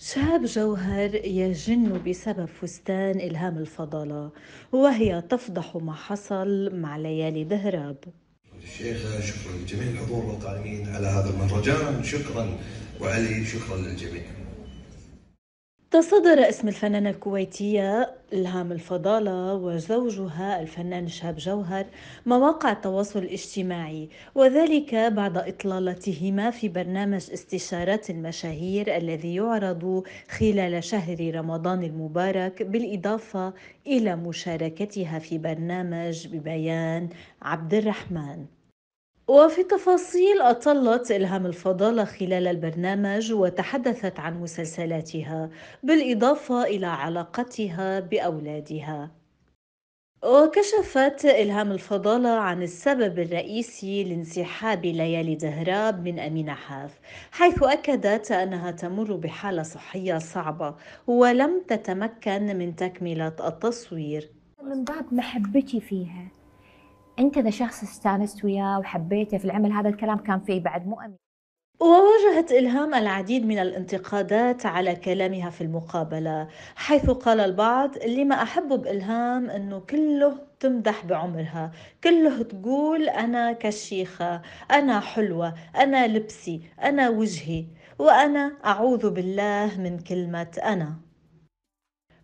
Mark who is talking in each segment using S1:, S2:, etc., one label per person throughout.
S1: شاب جوهر يجن بسبب فستان إلهام الفضلة وهي تفضح ما حصل مع ليالي دهراب الشيخة شكرا لجميع الحضور والقائمين على هذا المهرجان شكرا وعلي شكرا للجميع تصدر اسم الفنانة الكويتية إلهام الفضالة وزوجها الفنان شهاب جوهر مواقع التواصل الاجتماعي وذلك بعد إطلالتهما في برنامج استشارات المشاهير الذي يعرض خلال شهر رمضان المبارك بالإضافة إلى مشاركتها في برنامج ببيان عبد الرحمن وفي تفاصيل أطلت إلهام الفضالة خلال البرنامج وتحدثت عن مسلسلاتها بالإضافة إلى علاقتها بأولادها وكشفت إلهام الفضالة عن السبب الرئيسي لانسحاب ليالي دهراب من أمينة حاف حيث أكدت أنها تمر بحالة صحية صعبة ولم تتمكن من تكملة التصوير من بعد محبتي فيها انت اذا شخص استانست وياه وحبيته في العمل هذا الكلام كان فيه بعد مو امين وواجهت إلهام العديد من الانتقادات على كلامها في المقابلة حيث قال البعض اللي ما أحبه بإلهام أنه كله تمدح بعمرها كله تقول أنا كشيخة أنا حلوة أنا لبسي أنا وجهي وأنا أعوذ بالله من كلمة أنا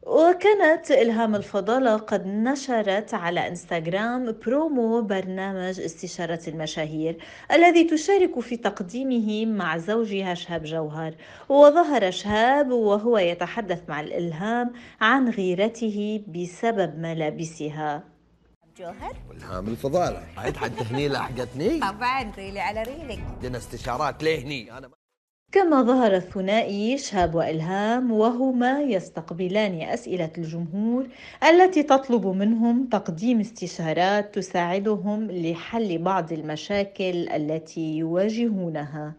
S1: وكانت إلهام الفضالة قد نشرت على إنستغرام برومو برنامج استشارة المشاهير الذي تشارك في تقديمه مع زوجها شهاب جوهر وظهر شهاب وهو يتحدث مع الإلهام عن غيرته بسبب ملابسها جوهر والهام الفضالة عاد حتى هني لحقتني طبعا ريلي على ريلك عندنا استشارات ليه هني أنا كما ظهر الثنائي شهاب وإلهام وهما يستقبلان أسئلة الجمهور التي تطلب منهم تقديم استشارات تساعدهم لحل بعض المشاكل التي يواجهونها